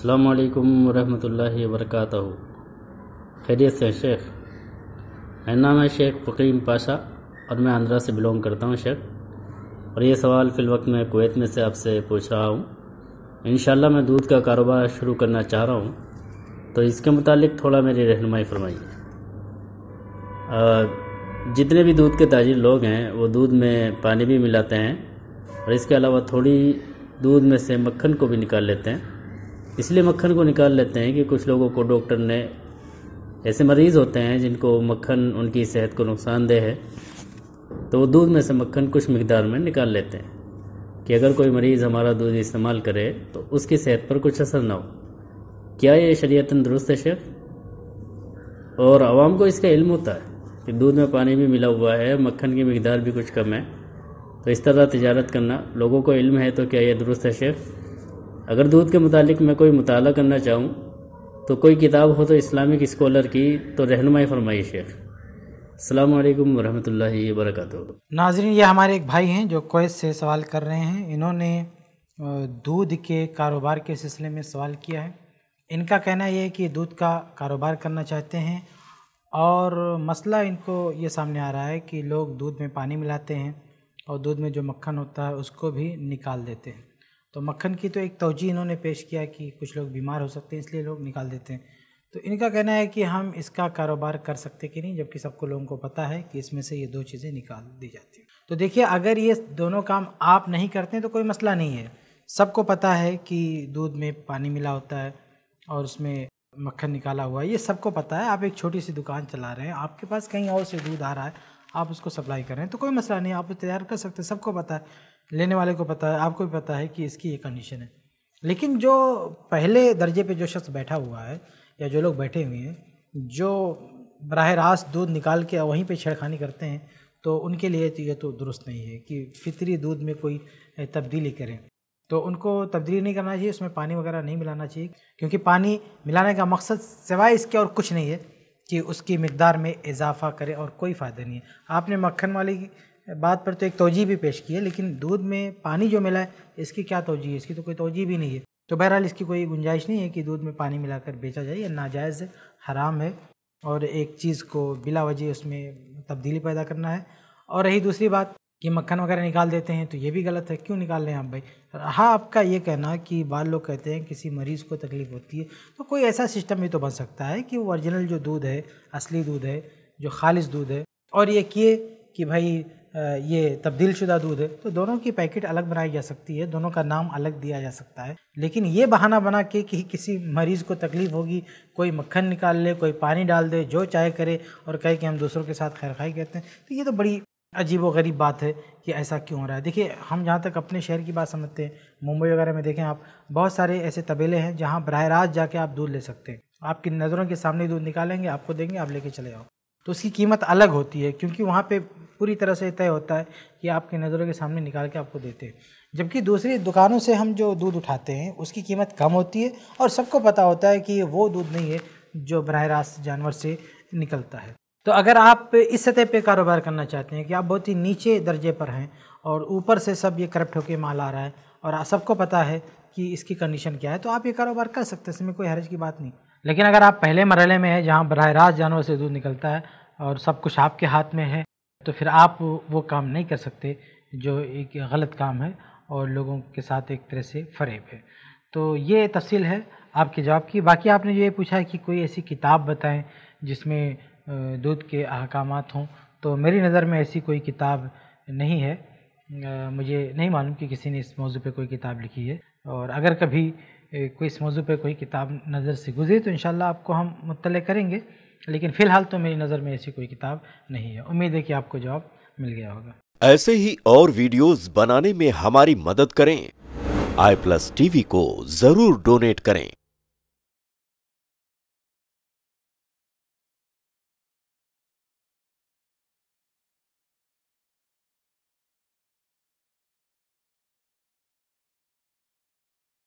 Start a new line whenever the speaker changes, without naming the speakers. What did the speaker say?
अल्लाम वरहमल वरक खैरियत से शेख मेरा नाम है शेख फ़कीम पाशा और मैं आंध्रा से बिलोंग करता हूँ शेख और ये सवाल फ़िल वक्त मैं कुवैत में से आपसे पूछ रहा हूँ इन मैं दूध का कारोबार शुरू करना चाह रहा हूँ तो इसके मुतालिक थोड़ा मेरी रहनमाई फरमाइए जितने भी दूध के ताजिर लोग हैं वो दूध में पानी भी मिलाते हैं और इसके अलावा थोड़ी दूध में से मक्खन को भी निकाल लेते हैं इसलिए मक्खन को निकाल लेते हैं कि कुछ लोगों को डॉक्टर ने ऐसे मरीज़ होते हैं जिनको मक्खन उनकी सेहत को नुकसानदेह है तो वो दूध में से मक्खन कुछ मकदार में निकाल लेते हैं कि अगर कोई मरीज़ हमारा दूध इस्तेमाल करे तो उसकी सेहत पर कुछ असर ना हो क्या ये शरीयता दुरुस्त है शेख और आवाम को इसका इल्म होता है कि दूध में पानी भी मिला हुआ है मक्खन की मकदार भी कुछ कम है तो इस तरह तजारत करना लोगों को इल्म है तो क्या यह दुरुस्त है शेख अगर दूध के मुतालिक मैं कोई मुताल करना चाहूँ तो कोई किताब हो तो इस्लामिक स्कॉलर की तो रहनुमाई फरमाई शेख अल्लाम वरहमल वर्क
नाजरीन ये हमारे एक भाई हैं जो कोत से सवाल कर रहे हैं इन्होंने दूध के कारोबार के सिलसिले में सवाल किया है इनका कहना यह है कि दूध का कारोबार करना चाहते हैं और मसला इनको ये सामने आ रहा है कि लोग दूध में पानी मिलाते हैं और दूध में जो मक्खन होता है उसको भी निकाल देते हैं तो मक्खन की तो एक तोजी इन्होंने पेश किया कि कुछ लोग बीमार हो सकते हैं इसलिए लोग निकाल देते हैं तो इनका कहना है कि हम इसका कारोबार कर सकते कि नहीं जबकि सबको लोगों को पता है कि इसमें से ये दो चीज़ें निकाल दी जाती हैं तो देखिए अगर ये दोनों काम आप नहीं करते हैं तो कोई मसला नहीं है सबको पता है कि दूध में पानी मिला होता है और उसमें मक्खन निकाला हुआ है ये सबको पता है आप एक छोटी सी दुकान चला रहे हैं आपके पास कहीं और से दूध आ रहा है आप उसको सप्लाई कर रहे हैं तो कोई मसला नहीं आप तैयार कर सकते सबको पता है लेने वाले को पता है आपको भी पता है कि इसकी ये कंडीशन है लेकिन जो पहले दर्जे पे जो शख्स बैठा हुआ है या जो लोग बैठे हुए हैं जो बरह रास्त दूध निकाल के वहीं पे छेड़खानी करते हैं तो उनके लिए तो यह तो दुरुस्त नहीं है कि फितरी दूध में कोई तब्दीली करें तो उनको तब्दीली नहीं करना चाहिए उसमें पानी वगैरह नहीं मिलाना चाहिए क्योंकि पानी मिलाने का मकसद सिवाय इसके और कुछ नहीं है कि उसकी मकदार में इजाफा करे और कोई फ़ायदा नहीं है आपने मक्खन वाली बात पर तो एक तोजी भी पेश की है लेकिन दूध में पानी जो मिला है इसकी क्या तोजी है इसकी तो कोई तोजी भी नहीं है तो बहरहाल इसकी कोई गुंजाइश नहीं है कि दूध में पानी मिलाकर बेचा जाए यह नाजायज़ है हराम है और एक चीज़ को बिला वजह उसमें तब्दीली पैदा करना है और रही दूसरी बात कि मक्खन वगैरह निकाल देते हैं तो ये भी गलत है क्यों निकाल रहे हैं आप भाई हाँ आपका ये कहना कि बाल लोग कहते हैं किसी मरीज़ को तकलीफ़ होती है तो कोई ऐसा सिस्टम भी तो बन सकता है कि वो ओरिजिनल जो दूध है असली दूध है जो खालिश दूध है और ये किए कि भाई ये तब्दील शुदा दूध है तो दोनों की पैकेट अलग बनाई जा सकती है दोनों का नाम अलग दिया जा सकता है लेकिन ये बहाना बना के कि किसी मरीज़ को तकलीफ़ होगी कोई मक्खन निकाल ले कोई पानी डाल दे जो चाहे करे और कहे कि हम दूसरों के साथ खैर खाई कहते हैं तो ये तो बड़ी अजीब व गरीब बात है कि ऐसा क्यों हो रहा है देखिए हम जहाँ तक अपने शहर की बात समझते हैं मुंबई वगैरह में देखें आप बहुत सारे ऐसे तबेले हैं जहाँ बरह रास्त जाके आप दूध ले सकते हैं आपकी नज़रों के सामने दूध निकालेंगे आपको देंगे आप लेके चले जाओ तो उसकी कीमत अलग होती है क्योंकि वहाँ पे पूरी तरह से तय होता है कि आपकी नज़रों के सामने निकाल के आपको देते हैं जबकि दूसरी दुकानों से हम जो दूध उठाते हैं उसकी कीमत कम होती है और सबको पता होता है कि वो दूध नहीं है जो बरह रास्त जानवर से निकलता है तो अगर आप इस सतह पे कारोबार करना चाहते हैं कि आप बहुत ही नीचे दर्जे पर हैं और ऊपर से सब ये करप्ट होकर माल आ रहा है और सबको पता है कि इसकी कंडीशन क्या है तो आप ये कारोबार कर सकते हैं इसमें कोई हरज की बात नहीं लेकिन अगर आप पहले मरहले में हैं जहाँ बरह रास्त जानवर से दूध निकलता है और सब कुछ आपके हाथ में है तो फिर आप वो काम नहीं कर सकते जो एक गलत काम है और लोगों के साथ एक तरह से फरेब है तो ये तफसील है आपके जवाब की बाकी आपने ये पूछा है कि कोई ऐसी किताब बताएं जिसमें दूध के अहकाम हों तो मेरी नज़र में ऐसी कोई किताब नहीं है मुझे नहीं मालूम कि किसी ने इस मौजू पे कोई किताब लिखी है और अगर कभी कोई इस मौजू पे कोई किताब नज़र से गुजरी तो इन आपको हम मुतल करेंगे लेकिन फ़िलहाल तो मेरी नज़र में ऐसी कोई किताब नहीं है उम्मीद है कि आपको जवाब मिल गया होगा
ऐसे ही और वीडियोस
बनाने में हमारी मदद करें आई प्लस टीवी को जरूर डोनेट करें